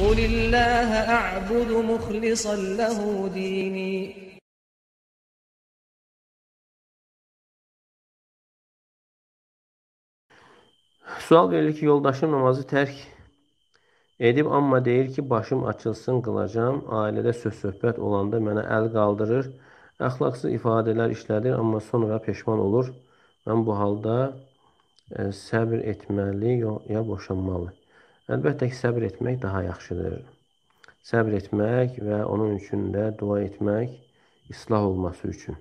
قُلِ اللّٰهَ أَعْبُدُ مُخْلِصًا لَهُ دِينِي Sual verilir ki, yoldaşım namazı tərk edib, amma deyir ki, başım açılsın, qılacam. Ailədə söz-söhbət olanda mənə əl qaldırır, əxlaqsız ifadələr işlədir, amma sonra peşman olur. Mən bu halda e, səbir etməli, ya boşanmalı. Əlbəttə ki, səbr etmək daha yaxşıdır. Səbr etmək və onun üçün də dua etmək islah olması üçün.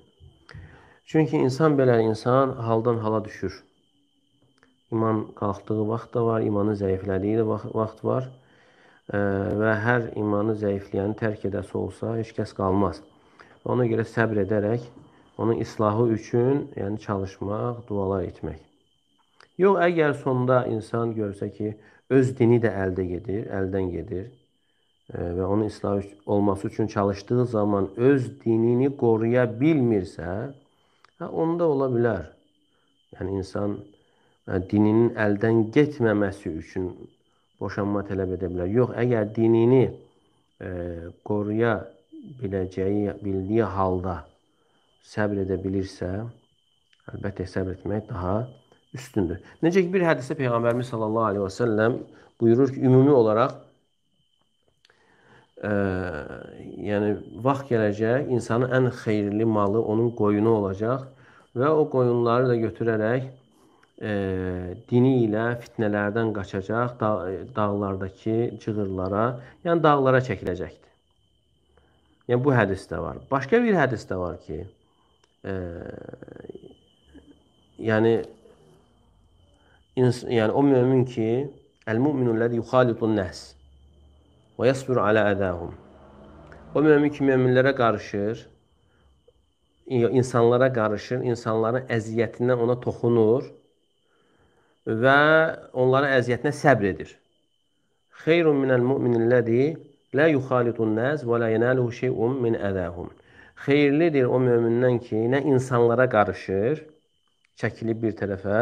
Çünki insan belə insan haldan hala düşür. İman qalxdığı vaxt da var, imanın zəiflədiyi də vaxt var. Və hər imanı zəifləyəni tərk edəsi olsa, heç kəs qalmaz. Ona görə səbr edərək onun islahı üçün, yəni çalışmaq, dualar etmək. Yox, əgər sonda insan görsə ki, öz dini də əldə gedir, əldən gedir e, və onun islah olması üçün çalışdığı zaman öz dinini qoruya bilmirsə, hə onda ola bilər. Yəni insan e, dininin əldən getməməsi üçün boşanma tələb edə bilər. Yox, əgər dinini e, qoruya biləcəyi, bildiyi halda səbr edə bilirsə, əlbəttə səbr etmək daha üstündür. Necə ki bir hədisdə Peyğəmbərimiz sallallahu əleyhi və səlləm buyurur ki, ümumi olaraq ə, e, yəni vaxt gələcək, insanın ən xeyirli malı onun qoyunu olacaq və o qoyunları da götürərək ə, e, dini ilə fitnələrdən qaçacaq, dağ, e, dağlardakı cığırlara, yəni dağlara çəkiləcəkdir. Yəni bu hədis də var. Başqa bir hədis də var ki, ə, yəni yəni o mömin ki, əl-müminulləzi yuxalitun nəs və yəsbir alə ədahum. O mömin ki, möminlərə qarışır, insanlara qarışır, insanların əziyyətindən ona toxunur və onların əziyyətinə səbr edir. Xeyrun minəl müminilləzi la yuxalitun nəs və la yenaluhu şey'un min ədahum. Xeyirlidir o mömindən ki, nə insanlara qarışır, çəkilib bir tərəfə,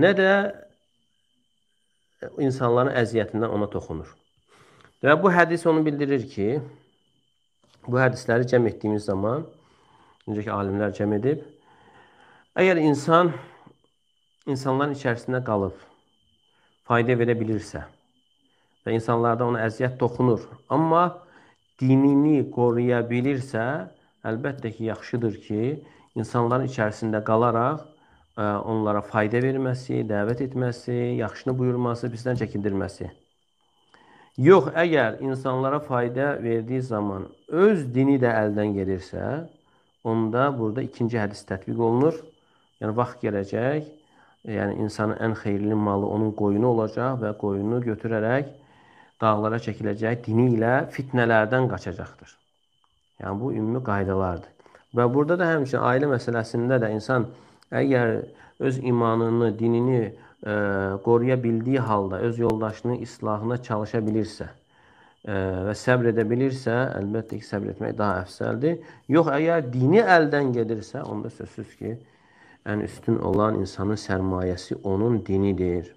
nə də insanların əziyyətindən ona toxunur. Və bu hədis onu bildirir ki, bu hədisləri cəm etdiyimiz zaman necə ki alimlər cəm edib, əgər insan insanların içərisində qalıb fayda verə bilirsə və insanlarda ona əziyyət toxunur, amma dinini qoruya bilirsə, əlbəttə ki, yaxşıdır ki, insanların içərisində qalaraq onlara fayda verməsi, dəvət etməsi, yaxşını buyurması, bizdən çəkindirməsi. Yox, əgər insanlara fayda verdiyi zaman öz dini də əldən gelirsə, onda burada ikinci hədis tətbiq olunur. Yəni vaxt gələcək, yəni insanın ən xeyirli malı onun qoyunu olacaq və qoyunu götürərək dağlara çəkiləcək, dini ilə fitnələrdən qaçacaqdır. Yəni bu ümumi qaydalardır. Və burada da həmçinin ailə məsələsində də insan Əgər öz imanını, dinini ə, e, qoruya bildiyi halda öz yoldaşının islahına çalışa bilirsə ə, e, və səbr edə bilirsə, əlbəttə ki, səbr etmək daha əfsəldir. Yox, əgər dini əldən gedirsə, onda sözsüz ki, ən üstün olan insanın sərmayəsi onun dinidir.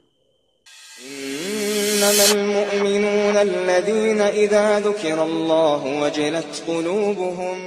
إنما المؤمنون الذين إذا ذكر الله وجلت قلوبهم